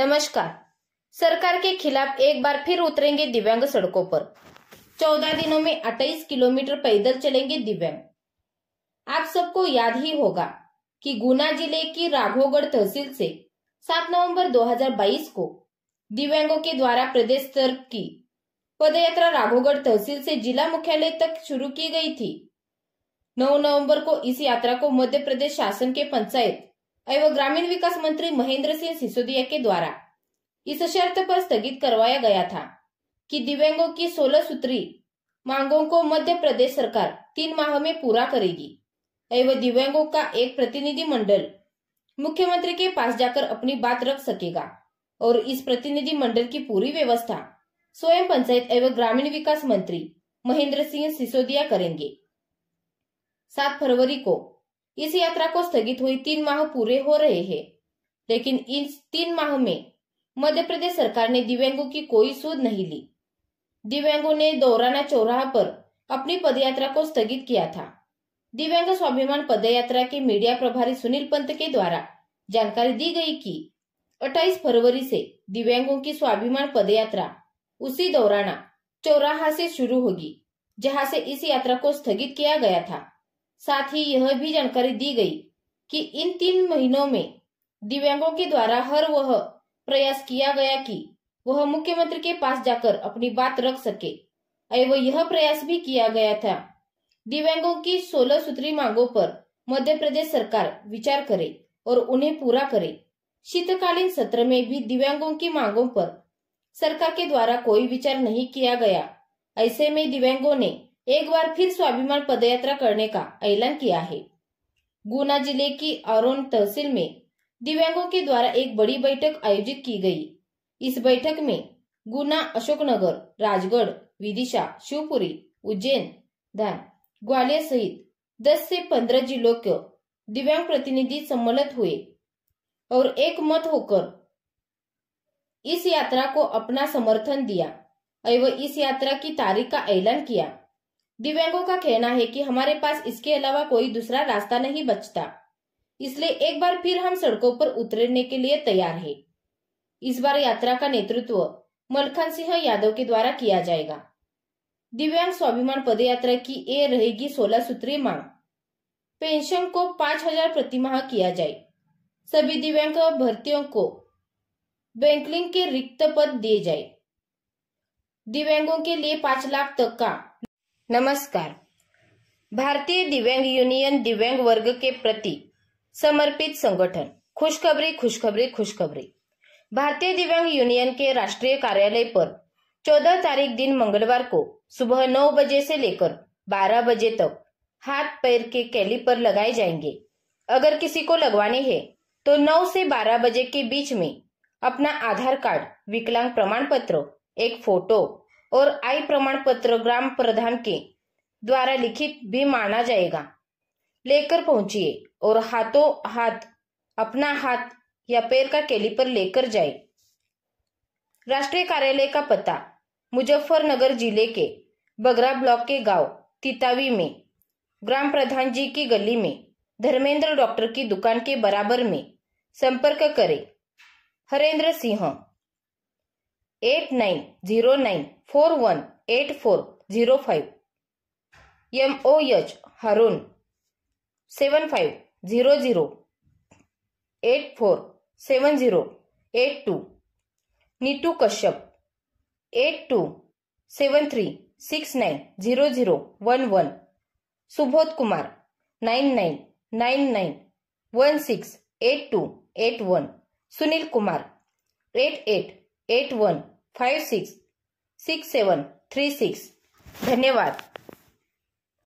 नमस्कार सरकार के खिलाफ एक बार फिर उतरेंगे दिव्यांग सड़कों पर चौदह दिनों में अट्ठाईस किलोमीटर पैदल चलेंगे दिव्यांग आप सबको याद ही होगा कि गुना जिले की राघोगढ़ तहसील से 7 नवंबर 2022 को दिव्यांगों के द्वारा प्रदेश स्तर की पदयात्रा राघोगढ़ तहसील से जिला मुख्यालय तक शुरू की गई थी 9 नवंबर को इस यात्रा को मध्य प्रदेश शासन के पंचायत एवं ग्रामीण विकास मंत्री महेंद्र सिंह सिसोदिया के द्वारा इस शर्त पर स्थगित करवाया गया था कि दिव्यांगों की सोलह सूत्री मांगों को मध्य प्रदेश सरकार तीन माह में पूरा करेगी एवं दिव्यांगों का एक प्रतिनिधि मंडल मुख्यमंत्री के पास जाकर अपनी बात रख सकेगा और इस प्रतिनिधि मंडल की पूरी व्यवस्था स्वयं पंचायत एवं ग्रामीण विकास मंत्री महेंद्र सिंह सिसोदिया करेंगे सात फरवरी को इस यात्रा को स्थगित हुई तीन माह पूरे हो रहे हैं लेकिन इन तीन माह में मध्य प्रदेश सरकार ने दिव्यांगों की कोई सुध नहीं ली दिव्यांगों ने दौराना चौराहा पर अपनी पदयात्रा को स्थगित किया था दिव्यांग स्वाभिमान पदयात्रा के मीडिया प्रभारी सुनील पंत के द्वारा जानकारी दी गई कि 28 फरवरी से दिव्यांगों की स्वाभिमान पदयात्रा उसी दौराना चौराहा से शुरू होगी जहां से इस यात्रा को स्थगित किया गया था साथ ही यह भी जानकारी दी गई कि इन तीन महीनों में दिव्यांगों के द्वारा हर वह प्रयास किया गया कि वह मुख्यमंत्री के पास जाकर अपनी बात रख सके एवं यह प्रयास भी किया गया था दिव्यांगों की सोलह सूत्री मांगों पर मध्य प्रदेश सरकार विचार करे और उन्हें पूरा करे शीतकालीन सत्र में भी दिव्यांगों की मांगों पर सरकार के द्वारा कोई विचार नहीं किया गया ऐसे में दिव्यांगों ने एक बार फिर स्वाभिमान पदयात्रा करने का ऐलान किया है गुना जिले की अरोन तहसील में दिव्यांगों के द्वारा एक बड़ी बैठक आयोजित की गई इस बैठक में गुना अशोकनगर राजगढ़ विदिशा शिवपुरी उज्जैन धान ग्वालियर सहित 10 से 15 जिलों के दिव्यांग प्रतिनिधि सम्मिलित हुए और एक मत होकर इस यात्रा को अपना समर्थन दिया एवं इस यात्रा की तारीख का ऐलान किया दिव्यांगों का कहना है कि हमारे पास इसके अलावा कोई दूसरा रास्ता नहीं बचता इसलिए एक बार फिर हम सड़कों पर उतरने के लिए तैयार है इस बार यात्रा का नेतृत्व मलखन सिंह यादव के द्वारा किया जाएगा दिव्यांग स्वाभिमान यात्रा की ये रहेगी सोलह सूत्रीय मांग पेंशन को पांच हजार प्रतिमाह किया जाए सभी दिव्यांग भर्तियों को बैंकलिंग के रिक्त पद दिए जाए दिव्यांगों के लिए पांच लाख तक का नमस्कार भारतीय दिव्यांग यूनियन दिव्यांग वर्ग के प्रति समर्पित संगठन खुशखबरी खुशखबरी खुशखबरी भारतीय दिव्यांग यूनियन के राष्ट्रीय कार्यालय पर 14 तारीख दिन मंगलवार को सुबह 9 बजे से लेकर 12 बजे तक हाथ पैर के कैली पर लगाए जाएंगे अगर किसी को लगवाने हैं तो 9 से 12 बजे के बीच में अपना आधार कार्ड विकलांग प्रमाण पत्र एक फोटो और आय प्रमाण पत्र ग्राम प्रधान के द्वारा लिखित भी माना जाएगा लेकर पहुंचिए और हाथों हाथ अपना हाथ या पैर का केली पर लेकर जाए राष्ट्रीय कार्यालय का पता मुजफ्फरनगर जिले के बगरा ब्लॉक के गांव तितावी में ग्राम प्रधान जी की गली में धर्मेंद्र डॉक्टर की दुकान के बराबर में संपर्क करें Harendra Singh eight nine zero nine four one eight four zero five M O H Harun seven five zero zero eight four seven zero eight two Neetu Kashyap eight two seven three six nine zero zero one one Subodh Kumar nine nine nine nine one six eight two eight one Sunil Kumar eight eight eight one five six six seven three six धन्यवाद